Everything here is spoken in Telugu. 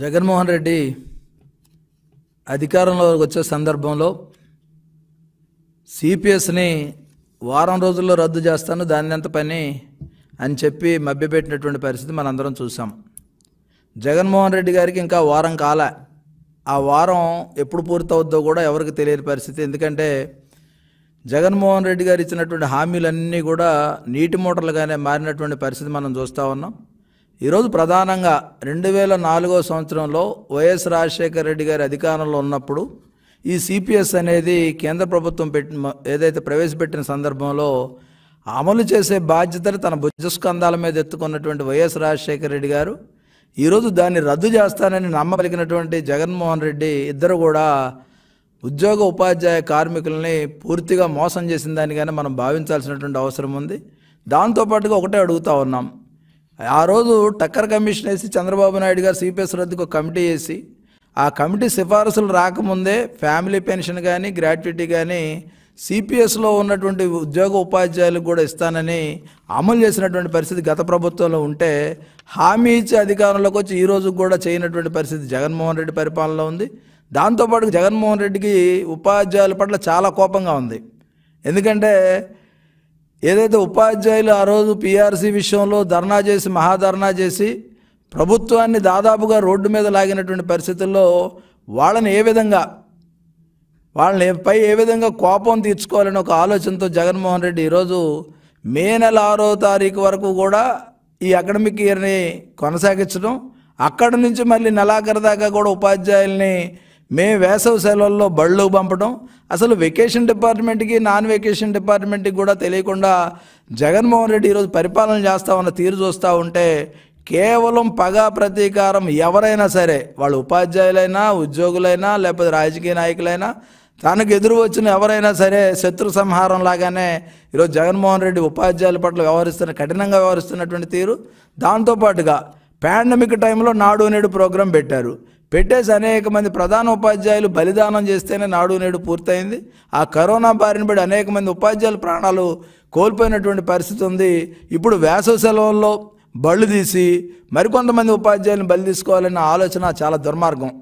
జగన్మోహన్ రెడ్డి అధికారంలోకి వచ్చే సందర్భంలో సిపిఎస్ని వారం రోజుల్లో రద్దు చేస్తాను దాని అంత పని అని చెప్పి మభ్యపెట్టినటువంటి పరిస్థితి మనందరం చూసాం జగన్మోహన్ రెడ్డి గారికి ఇంకా వారం కాల ఆ వారం ఎప్పుడు పూర్తవుద్దో కూడా ఎవరికి తెలియని పరిస్థితి ఎందుకంటే జగన్మోహన్ రెడ్డి గారు ఇచ్చినటువంటి హామీలన్నీ కూడా నీటి మూటలుగానే మారినటువంటి పరిస్థితి మనం చూస్తూ ఉన్నాం ఈరోజు ప్రధానంగా రెండు వేల నాలుగో సంవత్సరంలో వైఎస్ రాజశేఖర రెడ్డి గారి అధికారంలో ఉన్నప్పుడు ఈ సిపిఎస్ అనేది కేంద్ర ప్రభుత్వం పెట్టి ఏదైతే ప్రవేశపెట్టిన సందర్భంలో అమలు చేసే బాధ్యతను తన భుజస్కందాల మీద ఎత్తుకున్నటువంటి వైఎస్ రాజశేఖర రెడ్డి గారు ఈరోజు దాన్ని రద్దు చేస్తానని నమ్మగలిగినటువంటి జగన్మోహన్ రెడ్డి ఇద్దరు కూడా ఉద్యోగ ఉపాధ్యాయ కార్మికుల్ని పూర్తిగా మోసం చేసిన దానికైనా మనం భావించాల్సినటువంటి అవసరం ఉంది దాంతోపాటుగా ఒకటే అడుగుతా ఉన్నాం ఆ రోజు టక్కర్ కమిషన్ వేసి చంద్రబాబు నాయుడు గారు సిపిఎస్ రద్దుకు ఒక కమిటీ వేసి ఆ కమిటీ సిఫారసులు రాకముందే ఫ్యామిలీ పెన్షన్ కానీ గ్రాట్యుటీ కానీ సిపిఎస్లో ఉన్నటువంటి ఉద్యోగ ఉపాధ్యాయులకు కూడా ఇస్తానని అమలు చేసినటువంటి పరిస్థితి గత ప్రభుత్వంలో ఉంటే హామీ ఇచ్చే అధికారంలోకి వచ్చి ఈ రోజు కూడా చేయనటువంటి పరిస్థితి జగన్మోహన్ రెడ్డి పరిపాలనలో ఉంది దాంతోపాటు జగన్మోహన్ రెడ్డికి ఉపాధ్యాయుల పట్ల చాలా కోపంగా ఉంది ఎందుకంటే ఏదైతే ఉపాధ్యాయులు ఆ రోజు పీఆర్సీ విషయంలో ధర్నా చేసి మహాధర్నా చేసి ప్రభుత్వాన్ని దాదాపుగా రోడ్డు మీద లాగినటువంటి పరిస్థితుల్లో వాళ్ళని ఏ విధంగా వాళ్ళని పై ఏ విధంగా కోపం తీర్చుకోవాలని ఒక ఆలోచనతో జగన్మోహన్ రెడ్డి ఈరోజు మే నెల ఆరో తారీఖు వరకు కూడా ఈ అకాడమిక్ ఇయర్ని కొనసాగించడం అక్కడి నుంచి మళ్ళీ నెలాఖరు దాకా కూడా ఉపాధ్యాయుల్ని మేము వేసవి సెలవుల్లో బళ్ళు పంపడం అసలు వెకేషన్ డిపార్ట్మెంట్కి నాన్ వెకేషన్ డిపార్ట్మెంట్కి కూడా తెలియకుండా జగన్మోహన్ రెడ్డి ఈరోజు పరిపాలన చేస్తా ఉన్న తీరు చూస్తూ ఉంటే కేవలం పగ ప్రతీకారం ఎవరైనా సరే వాళ్ళు ఉపాధ్యాయులైనా ఉద్యోగులైనా లేకపోతే రాజకీయ నాయకులైనా తనకు ఎదురు వచ్చిన ఎవరైనా సరే శత్రు సంహారం లాగానే ఈరోజు జగన్మోహన్ రెడ్డి ఉపాధ్యాయుల పట్ల వ్యవహరిస్తున్న కఠినంగా వ్యవహరిస్తున్నటువంటి తీరు దాంతోపాటుగా పాండమిక్ టైంలో నాడు నేడు ప్రోగ్రాం పెట్టారు పెట్టేసి అనేక మంది ప్రధాన ఉపాధ్యాయులు బలిదానం చేస్తేనే నాడు నేడు పూర్తయింది ఆ కరోనా బారిన పడి అనేక మంది ఉపాధ్యాయులు ప్రాణాలు కోల్పోయినటువంటి పరిస్థితి ఉంది ఇప్పుడు వేసవ సెలవుల్లో బళ్ళు తీసి మరికొంతమంది ఉపాధ్యాయులను బలి తీసుకోవాలన్న ఆలోచన చాలా దుర్మార్గం